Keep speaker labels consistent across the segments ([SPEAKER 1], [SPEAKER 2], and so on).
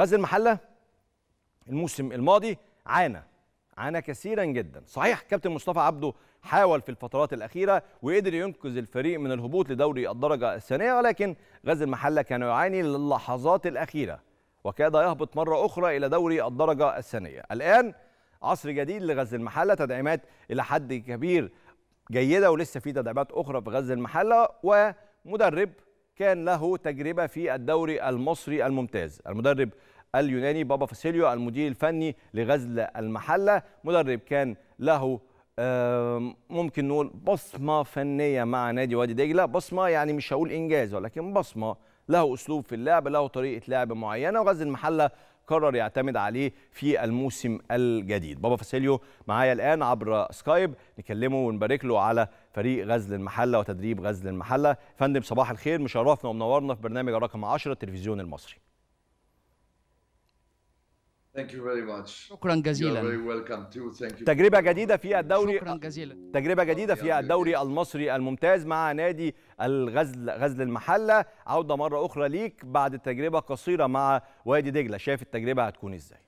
[SPEAKER 1] غزل المحله الموسم الماضي عانى عانى كثيرا جدا صحيح كابتن مصطفى عبده حاول في الفترات الأخيرة وقدر ينقذ الفريق من الهبوط لدوري الدرجة الثانية ولكن غزل المحلة كان يعاني للحظات الأخيرة وكاد يهبط مرة أخرى إلى دوري الدرجة الثانية الآن عصر جديد لغزل المحلة تدعيمات إلى حد كبير جيدة ولسه في تدعيمات أخرى في غزل المحلة ومدرب كان له تجربة في الدوري المصري الممتاز المدرب اليوناني بابا فاسيليو المدير الفني لغزل المحلة مدرب كان له ممكن نقول بصمة فنية مع نادي وادي دجلة بصمة يعني مش هقول إنجاز ولكن بصمة له أسلوب في اللعب له طريقة لعب معينة وغزل المحلة قرر يعتمد عليه في الموسم الجديد بابا فاسيليو معايا الان عبر سكايب نكلمه ونبارك له على فريق غزل المحله وتدريب غزل المحله فندم صباح الخير مشرفنا ومنورنا في برنامج رقم 10 التلفزيون المصري Thank you very much. شكرا جزيلا You you. are very welcome too. Thank تجربة جديدة في الدوري شكرا جزيلا تجربة جديدة في الدوري المصري الممتاز مع نادي الغزل غزل المحلة عودة مرة أخرى ليك بعد تجربة قصيرة مع وادي دجلة شايف التجربة هتكون إزاي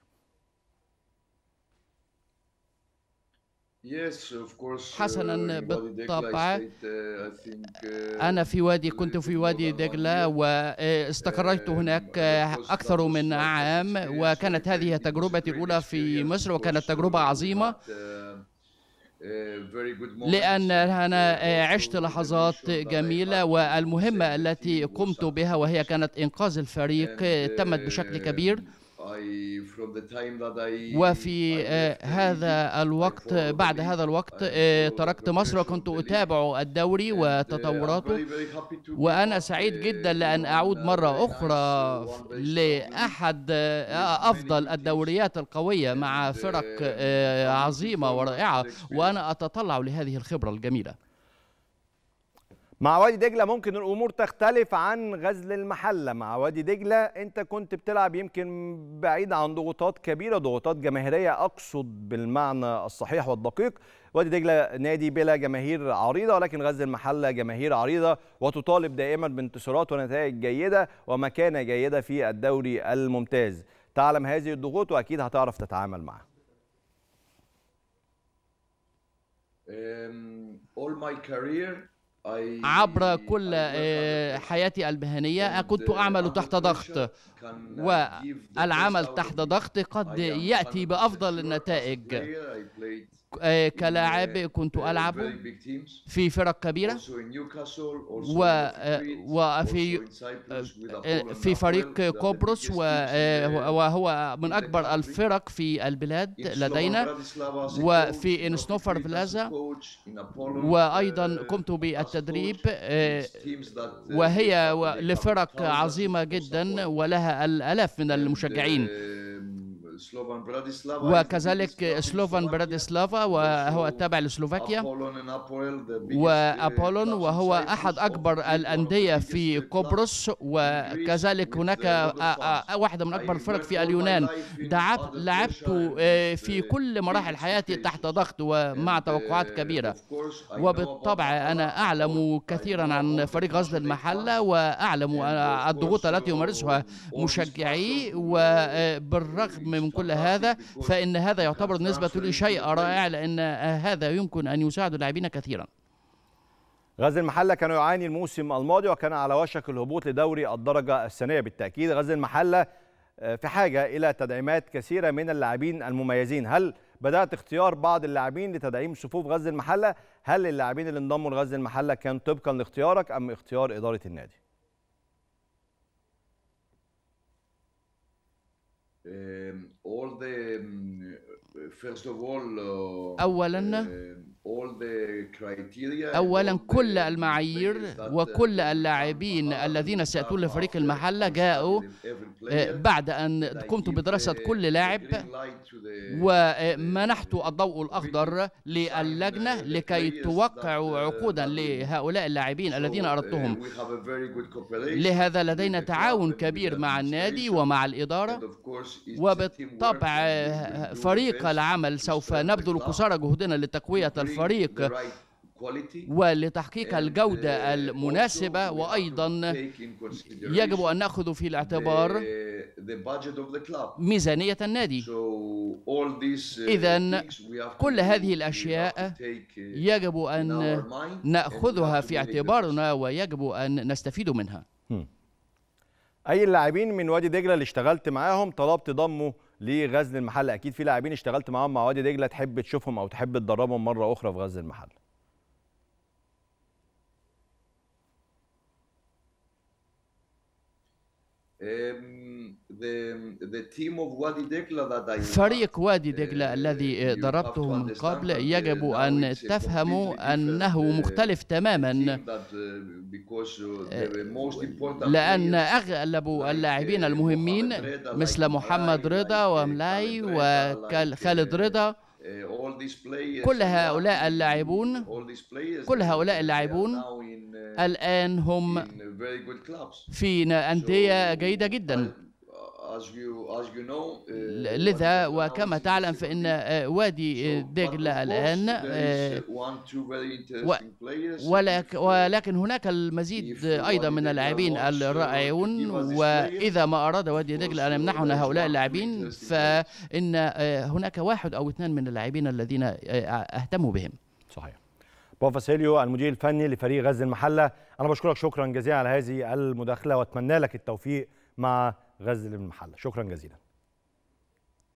[SPEAKER 2] Uh, حسنا بالطبع uh, uh, أنا في وادي كنت في وادي دجلة واستقريت آه، um, هناك آه، أكثر من عام وكانت هذه تجربتي الأولى في مصر وكانت تجربة عظيمة
[SPEAKER 1] لأن أنا
[SPEAKER 2] آه، عشت لحظات جميلة والمهمة التي قمت بها وهي كانت إنقاذ الفريق تمت بشكل كبير
[SPEAKER 1] وفي آه،
[SPEAKER 2] هذا الوقت بعد هذا الوقت آه، تركت مصر وكنت أتابع الدوري uh, وتطوراته وأنا سعيد جدا لأن أعود uh, مرة أخرى لأحد آه، أفضل الدوريات القوية مع فرق uh, عظيمة ورائعة وأنا أتطلع لهذه الخبرة الجميلة مع وادي
[SPEAKER 1] دجله ممكن الامور تختلف عن غزل المحله مع وادي دجله انت كنت بتلعب يمكن بعيد عن ضغوطات كبيره ضغوطات جماهيريه اقصد بالمعنى الصحيح والدقيق وادي دجله نادي بلا جماهير عريضه ولكن غزل المحله جماهير عريضه وتطالب دائما بانتصارات ونتائج جيده ومكانه جيده في الدوري الممتاز تعلم هذه الضغوط واكيد هتعرف تتعامل معها um, all my career عبر
[SPEAKER 2] كل آه، حياتي المهنية كنت uh, أعمل تحت ضغط uh, والعمل تحت ضغط قد يأتي بأفضل النتائج آه، كلاعب uh, كنت ألعب في فرق كبيرة
[SPEAKER 1] و آه، وفي آه، في فريق uh, قبرص
[SPEAKER 2] وهو من أكبر الفرق في البلاد لدينا وفي إنسنوفر بلازا وأيضا قمت بالتدريب uh, وهي لفرق عظيمة جدا ولها الآلاف من المشجعين
[SPEAKER 1] Uh, وكذلك
[SPEAKER 2] سلوفان براديسلافا وهو تابع لسلوفاكيا
[SPEAKER 1] وأبولون
[SPEAKER 2] وهو أحد أكبر الأندية في قبرص وكذلك هناك آه، آه، آه، واحدة من أكبر الفرق في اليونان لعبت في uh, كل مراحل حياتي تحت ضغط ومع uh, توقعات كبيرة وبالطبع أنا أعلم كثيرا عن فريق غزل المحلة وأعلم الضغوط التي يمارسها مشجعي وبالرغم من كل هذا فإن هذا يعني يعتبر بالنسبة لي شيء رائع لأن آه، هذا يمكن أن يساعد اللاعبين كثيرا
[SPEAKER 1] غزل المحلة كانوا يعاني الموسم الماضي وكان على وشك الهبوط لدوري الدرجة الثانية بالتأكيد غزل المحلة آه، في حاجة إلى تدعيمات كثيرة من اللاعبين المميزين هل بدأت اختيار بعض اللاعبين لتدعيم صفوف غزل المحلة هل اللاعبين اللي انضموا لغزل المحلة كان طبقا لاختيارك أم اختيار إدارة النادي؟ Um, all the, um, first of all, uh, أولا
[SPEAKER 2] uh,
[SPEAKER 1] all the criteria أولا
[SPEAKER 2] كل المعايير وكل اللاعبين الذين سيأتون لفريق المحلة جاءوا آه، بعد أن قمت بدراسة كل لاعب ومنحت الضوء الأخضر للجنة uh, لكي توقع uh, عقودا لهؤلاء اللاعبين الذين uh, أردتهم
[SPEAKER 1] لهذا
[SPEAKER 2] لدينا تعاون كبير مع النادي ومع الإدارة وبالطبع فريق العمل سوف نبذل قصارى جهودنا لتقوية الفريق ولتحقيق الجودة uh, المناسبة وأيضا
[SPEAKER 1] يجب أن
[SPEAKER 2] نأخذ في الاعتبار ميزانية النادي
[SPEAKER 1] uh, إذا كل هذه الأشياء uh, يجب أن نأخذها في
[SPEAKER 2] اعتبارنا ويجب أن نستفيد منها أي اللاعبين من وادي دجلة اللي اشتغلت
[SPEAKER 1] معاهم طلبت ضمه لغزل المحل أكيد في لاعبين اشتغلت معاهم مع وادي دجلة تحب تشوفهم أو تحب تدربهم مرة أخرى في غزل المحل فريق وادي uh, دجلة
[SPEAKER 2] الذي uh, ضربته من قبل uh, يجب أن تفهموا أنه مختلف تماما
[SPEAKER 1] لأن أغلب
[SPEAKER 2] اللاعبين المهمين مثل محمد رضا وملاي وخالد رضا كل هؤلاء اللاعبون كل هؤلاء اللاعبون الآن هم في أندية جيدة جدا uh,
[SPEAKER 1] لذا وكما
[SPEAKER 2] تعلم فإن آه، وادي دجلة آه، الآن آه،
[SPEAKER 1] uh, uh,
[SPEAKER 2] ولكن هناك المزيد أيضا من اللاعبين الرائعون وإذا ما أراد وادي دجلة أن يمنحنا هؤلاء اللاعبين فإن هناك واحد أو اثنان من اللاعبين الذين اهتموا بهم صحيح
[SPEAKER 1] وفاسيليو المدير الفني لفريق غزل المحله انا بشكرك شكرا جزيلا على هذه المداخله واتمنى لك التوفيق مع غزل المحله شكرا جزيلا